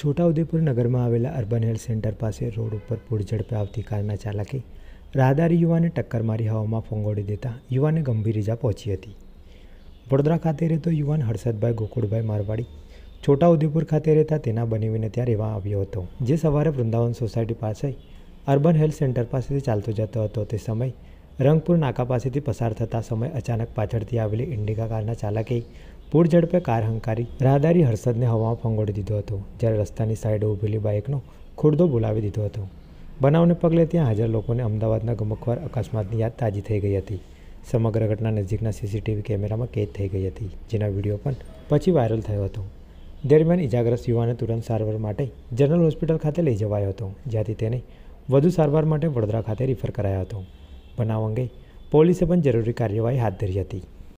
છોટાઉદેપુર નગરમાં આવેલા urban health centre પાસે રોડ ઉપર પૂર ઝડપે આવતી કારના ચાલકે રાહદારી યુવાને ટક્કર મારી હવામાં ફોંગોડી દેતા યુવાને ગંભીર ઇજા પહોંચી હતી વડોદરા ખાતે રહેતો યુવાન હર્ષદભાઈ ગોકુળભાઈ મારવાડી છોટાઉદેપુર ખાતે રહેતા તેના બનીવીને ત્યાં રહેવા આવ્યો હતો જે સવારે વૃંદાવન સોસાયટી પાસે અર્બન હેલ્થ સેન્ટર પાસેથી ચાલતો જતો હતો તે સમય રંગપુર નાકા પાસેથી પસાર થતા સમય અચાનક પાછળથી આવેલી ઇન્ડિકા કારના ચાલકે પૂર ઝડપે કાર હંકારી રાહદારી હર્ષદને હવામાં ફંગોળી દીધો હતો જ્યારે રસ્તાની સાઈડે ઊભેલી બાઇકનો ખુરદો બોલાવી દીધો હતો બનાવને પગલે ત્યાં હાજર લોકોને અમદાવાદના ગમખવાર અકસ્માતની યાદ તાજી થઈ ગઈ હતી સમગ્ર ઘટના નજીકના સીસીટીવી કેમેરામાં કેદ થઈ ગઈ હતી જેના વિડીયો પણ પછી વાયરલ થયો હતો દરમિયાન ઇજાગ્રસ્ત યુવાને તુરંત સારવાર માટે જનરલ હોસ્પિટલ ખાતે લઈ જવાયો હતો જ્યાંથી તેને વધુ સારવાર માટે વડોદરા ખાતે રિફર કરાયો હતો બનાવ અંગે પોલીસે પણ જરૂરી કાર્યવાહી હાથ ધરી હતી